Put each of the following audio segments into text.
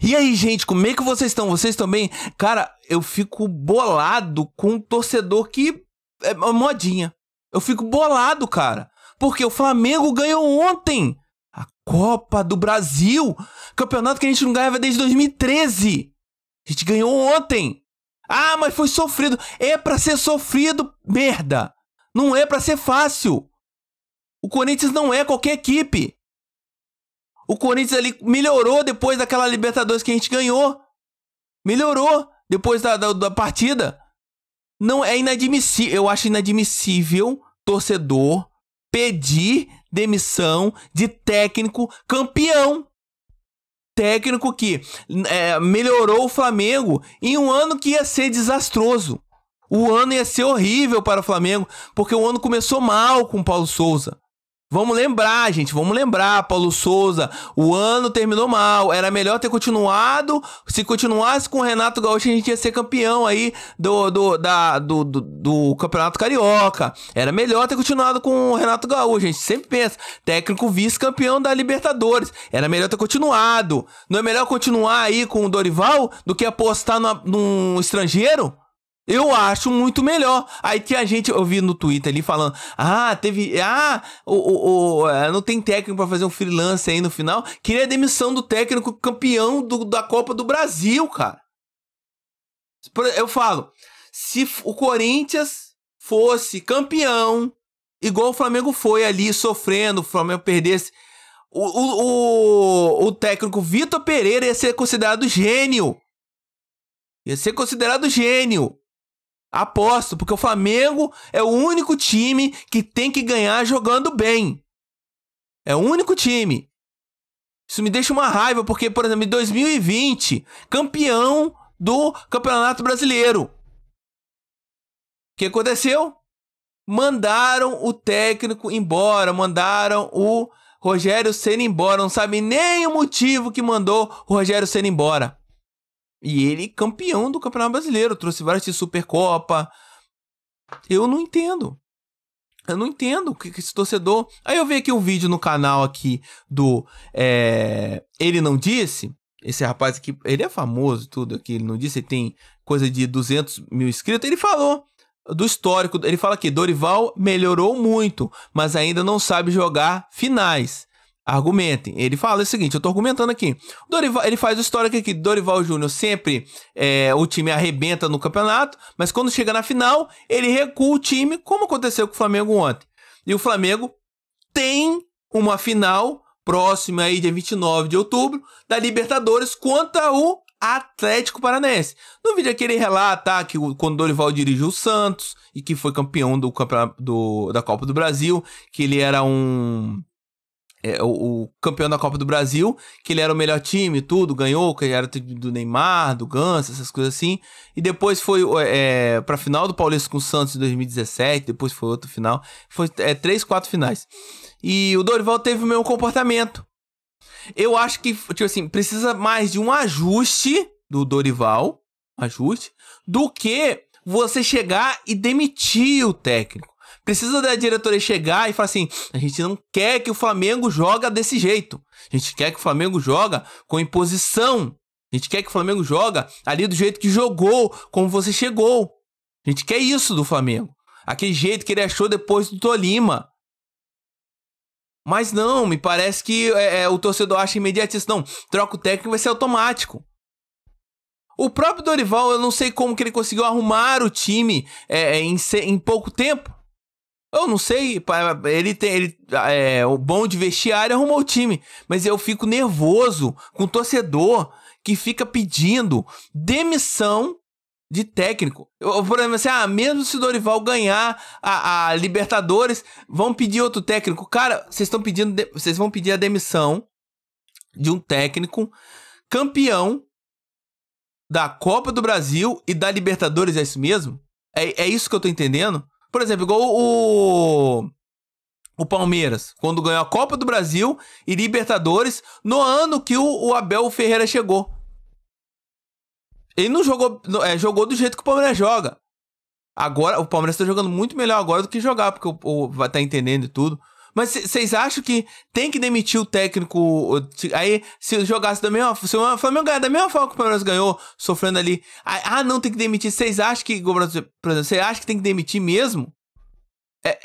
E aí, gente, como é que vocês estão? Vocês também? Cara, eu fico bolado com um torcedor que é modinha. Eu fico bolado, cara. Porque o Flamengo ganhou ontem a Copa do Brasil, campeonato que a gente não ganhava desde 2013. A gente ganhou ontem. Ah, mas foi sofrido. É para ser sofrido, merda. Não é para ser fácil. O Corinthians não é qualquer equipe. O Corinthians ali melhorou depois daquela Libertadores que a gente ganhou. Melhorou depois da, da, da partida. Não é inadmissível. Eu acho inadmissível torcedor pedir demissão de técnico campeão. Técnico que é, melhorou o Flamengo em um ano que ia ser desastroso. O ano ia ser horrível para o Flamengo, porque o ano começou mal com o Paulo Souza. Vamos lembrar, gente, vamos lembrar, Paulo Souza, o ano terminou mal, era melhor ter continuado, se continuasse com o Renato Gaúcho, a gente ia ser campeão aí do, do, da, do, do, do Campeonato Carioca, era melhor ter continuado com o Renato Gaúcho, a gente sempre pensa, técnico vice-campeão da Libertadores, era melhor ter continuado, não é melhor continuar aí com o Dorival do que apostar no num estrangeiro? Eu acho muito melhor. Aí tinha gente, eu vi no Twitter ali falando: ah, teve. Ah, o, o, o é, não tem técnico para fazer um freelance aí no final. Queria a demissão do técnico campeão do, da Copa do Brasil, cara. Eu falo: se o Corinthians fosse campeão, igual o Flamengo foi ali, sofrendo, o Flamengo perdesse. O, o, o, o técnico Vitor Pereira ia ser considerado gênio. Ia ser considerado gênio. Aposto, porque o Flamengo é o único time que tem que ganhar jogando bem. É o único time. Isso me deixa uma raiva, porque, por exemplo, em 2020, campeão do Campeonato Brasileiro. O que aconteceu? Mandaram o técnico embora, mandaram o Rogério Senna embora. Não sabe nem o motivo que mandou o Rogério Senna embora. E ele campeão do Campeonato Brasileiro, trouxe várias de Supercopa. Eu não entendo. Eu não entendo o que, esse torcedor. Aí eu vi aqui um vídeo no canal aqui do é... Ele Não Disse. Esse rapaz aqui, ele é famoso tudo aqui, ele não disse, ele tem coisa de 200 mil inscritos. Ele falou do histórico, ele fala que Dorival melhorou muito, mas ainda não sabe jogar finais. Argumentem. Ele fala o seguinte: eu tô argumentando aqui. Dorival, ele faz o histórico aqui. Dorival Júnior sempre é, o time arrebenta no campeonato, mas quando chega na final, ele recua o time, como aconteceu com o Flamengo ontem. E o Flamengo tem uma final próxima aí, dia 29 de outubro, da Libertadores contra o Atlético Paranaense. No vídeo aqui ele relata tá, que quando Dorival dirigiu o Santos e que foi campeão do, do, da Copa do Brasil, que ele era um é, o, o, campeão da Copa do Brasil, que ele era o melhor time, tudo, ganhou, que ele era do Neymar, do Ganso, essas coisas assim. E depois foi é, é pra final do Paulista com o Santos em 2017, depois foi outro final. Foi é, três, quatro finais. E o Dorival teve o mesmo comportamento. Eu acho que, tipo assim, precisa mais de um ajuste do Dorival, ajuste, do que você chegar e demitir o técnico. Precisa da diretoria chegar e falar assim: a gente não quer que o Flamengo joga desse jeito. A gente quer que o Flamengo joga com imposição. A gente quer que o Flamengo joga ali do jeito que jogou, como você chegou. A gente quer isso do Flamengo. Aquele jeito que ele achou depois do Tolima. Mas não, me parece que é, é o torcedor acha imediatista. Não, troca o técnico vai ser automático. O próprio Dorival, eu não sei como que ele conseguiu arrumar o time é, é em, em pouco tempo. Eu não sei, ele tem. Ele, é, o bom de vestiário é arrumou o time. Mas eu fico nervoso com o torcedor que fica pedindo demissão de técnico. Eu, por exemplo, assim, ah, mesmo se o Dorival ganhar a, a Libertadores, vão pedir outro técnico. Cara, vocês estão pedindo. Vocês vão pedir a demissão de um técnico campeão da Copa do Brasil e da Libertadores, é isso mesmo? É, é isso que eu tô entendendo? Por exemplo, igual o. O Palmeiras, quando ganhou a Copa do Brasil e Libertadores, no ano que o, o Abel Ferreira chegou. Ele não jogou. É, jogou do jeito que o Palmeiras joga. Agora, o Palmeiras tá jogando muito melhor agora do que jogar, porque o, o vai tá entendendo tudo. Mas vocês acham que tem que demitir o técnico? Aí, se jogasse da mesma se o Flamengo ganhar da mesma forma que o Palmeiras ganhou, sofrendo ali. Aí, ah, não, tem que demitir. Vocês acham que, você acha que tem que demitir mesmo? É, é,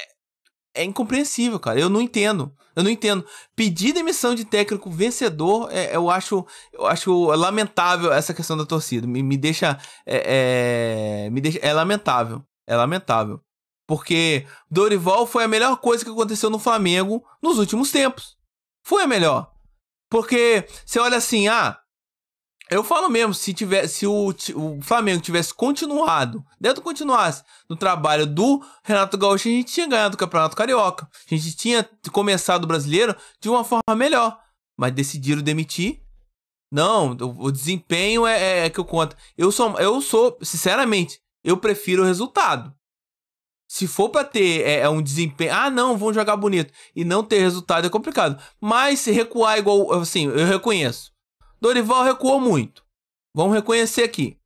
é incompreensível, cara. Eu não entendo. Eu não entendo. Pedir demissão de técnico vencedor, é, eu acho eu acho lamentável essa questão da torcida. Me, me deixa. É, é, me deixa. É lamentável. É lamentável. Porque Dorival foi a melhor coisa que aconteceu no Flamengo nos últimos tempos. Foi a melhor. Porque você olha assim, ah, eu falo mesmo, se tivesse, se o, o, Flamengo tivesse continuado, dentro continuasse no trabalho do Renato Gaúcho, a gente tinha ganhado o Campeonato Carioca. A gente tinha começado o Brasileiro de uma forma melhor, mas decidiram demitir. Não, o, o desempenho é, é, é, que eu conto. Eu sou, eu sou, sinceramente, eu prefiro o resultado. Se for para ter é, é, um desempenho, ah não, vão jogar bonito e não ter resultado é complicado. Mas se recuar igual, assim, eu reconheço. Dorival recuou muito. Vamos reconhecer aqui.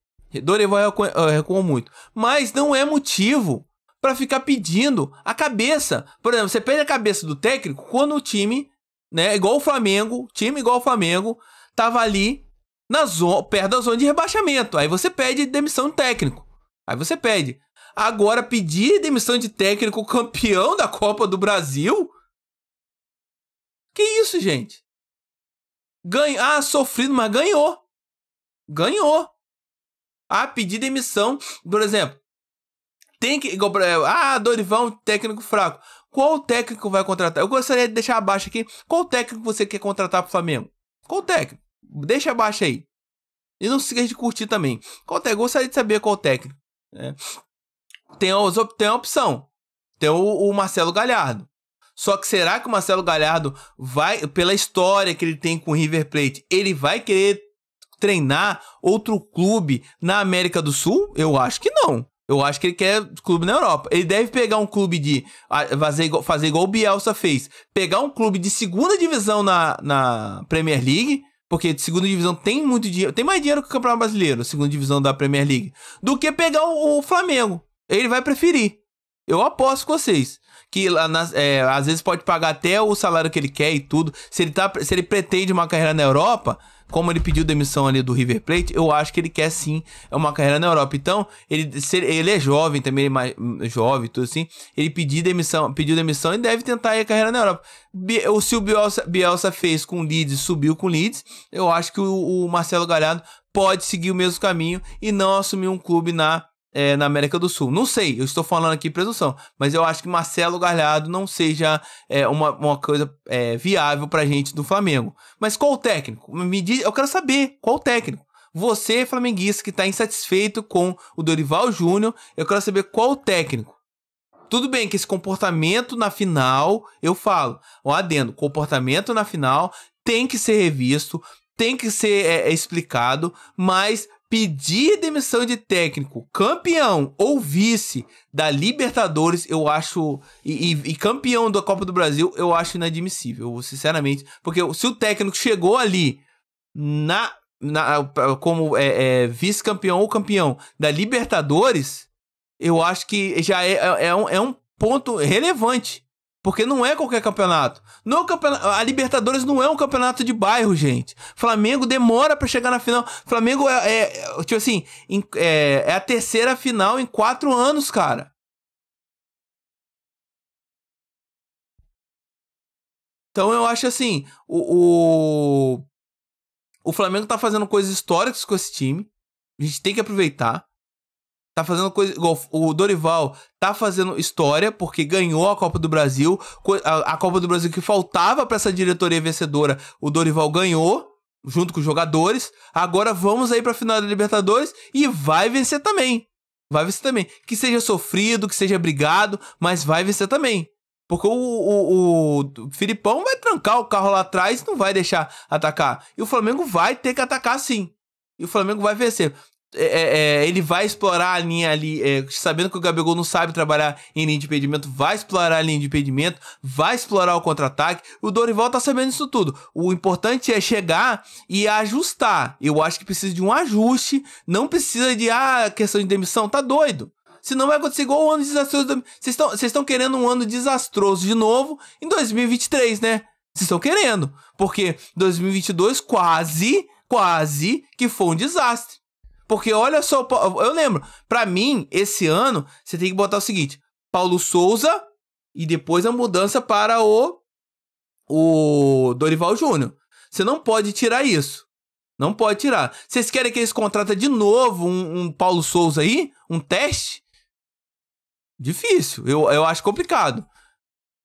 Dorival recu eh, recuou muito, mas não é motivo para ficar pedindo a cabeça. Por exemplo, você pede a cabeça do técnico quando o time, né, igual o Flamengo, time igual o Flamengo, tava ali na zona, perto da zona de rebaixamento. Aí você pede demissão do técnico. Aí você pede. Agora, pedir demissão de técnico campeão da Copa do Brasil? Que isso, gente? Ganho. Ah, sofrido, mas ganhou. Ganhou. Ah, pedir demissão. Por exemplo, tem que. Ah, Dorival, técnico fraco. Qual técnico vai contratar? Eu gostaria de deixar abaixo aqui. Qual técnico você quer contratar pro Flamengo? Qual técnico? Deixa abaixo aí. E não se esqueça de curtir também. Qual técnico? Gostaria de saber qual técnico. Né? Tem, os, tem a opção. Tem o, o Marcelo Galhardo. Só que será que o Marcelo Galhardo vai, pela história que ele tem com o River Plate, ele vai querer treinar outro clube na América do Sul? Eu acho que não. Eu acho que ele quer clube na Europa. Ele deve pegar um clube de. Fazer igual, fazer igual o Bielsa fez. Pegar um clube de segunda divisão na, na Premier League porque segunda divisão tem muito dinheiro, tem mais dinheiro que o Campeonato Brasileiro, segunda divisão da Premier League, do que pegar o, o Flamengo. Ele vai preferir. Eu aposto com vocês. Que é, às vezes pode pagar até o salário que ele quer e tudo. Se ele, tá, se ele pretende uma carreira na Europa, como ele pediu demissão ali do River Plate, eu acho que ele quer sim é uma carreira na Europa. Então, ele, ele é jovem também, é mais hum, jovem, tudo assim. Ele pediu demissão, pediu demissão e deve tentar a carreira na Europa. O se o Bielsa, Bielsa fez com o Leeds, subiu com o Leeds, eu acho que o, o Marcelo Galhardo pode seguir o mesmo caminho e não assumir um clube na é, na América do Sul. Não sei, eu estou falando aqui presunção, mas eu acho que Marcelo Galhardo não seja é, uma, uma coisa é, viável para gente do Flamengo. Mas qual o técnico? Me diz, eu quero saber qual o técnico. Você, flamenguista, que está insatisfeito com o Dorival Júnior, eu quero saber qual o técnico. Tudo bem que esse comportamento na final, eu falo, um adendo, comportamento na final tem que ser revisto, tem que ser é, é explicado, mas pedir demissão de técnico, campeão ou vice da Libertadores, eu acho. E, e, e, campeão da Copa do Brasil, eu acho inadmissível, sinceramente. Porque se o técnico chegou ali na, na como é, é, vice-campeão ou campeão da Libertadores, eu acho que já é, é, é um, é um ponto relevante. Porque não é qualquer campeonato. Não é um A Libertadores não é um campeonato de bairro, gente. Flamengo demora para chegar na final. Flamengo é, é, é tipo assim, é, é a terceira final em quatro anos, cara. Então eu acho assim, o, o, o Flamengo tá fazendo coisas históricas com esse time. A gente tem que aproveitar tá fazendo coisa igual o Dorival tá fazendo história porque ganhou a Copa do Brasil, a, a Copa do Brasil que faltava para essa diretoria vencedora, o Dorival ganhou junto com os jogadores. Agora vamos aí para a final da Libertadores e vai vencer também. Vai vencer também. Que seja sofrido, que seja brigado, mas vai vencer também. Porque o, o, o Filipão vai trancar o carro lá atrás e não vai deixar atacar. E o Flamengo vai ter que atacar sim. E o Flamengo vai vencer. É, é, é, ele vai explorar a linha ali, é, sabendo que o Gabigol não sabe trabalhar em linha de impedimento, vai explorar a linha de impedimento, vai explorar o contra-ataque. O Dorival tá sabendo isso tudo. O importante é chegar e ajustar. Eu acho que precisa de um ajuste, não precisa de ah, questão de demissão, tá doido. Senão vai acontecer igual o ano desastroso. Vocês estão querendo um ano desastroso de novo em 2023, né? Vocês estão querendo. Porque 2022 quase, quase que foi um desastre. Porque olha só, eu lembro, para mim, esse ano, você tem que botar o seguinte: Paulo Souza e depois a mudança para o, o Dorival Júnior. Você não pode tirar isso. Não pode tirar. Vocês querem que eles contratem de novo um, um Paulo Souza aí? Um teste? Difícil. Eu, eu acho complicado.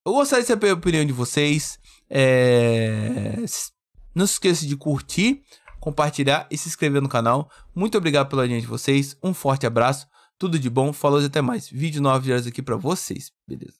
Eu gostaria de saber a opinião de vocês. É... Não se esqueça de curtir, compartilhar e se inscrever no canal. Muito obrigado pela audiência de vocês, um forte abraço, tudo de bom, falou e até mais. Vídeo 9 horas aqui para vocês, beleza?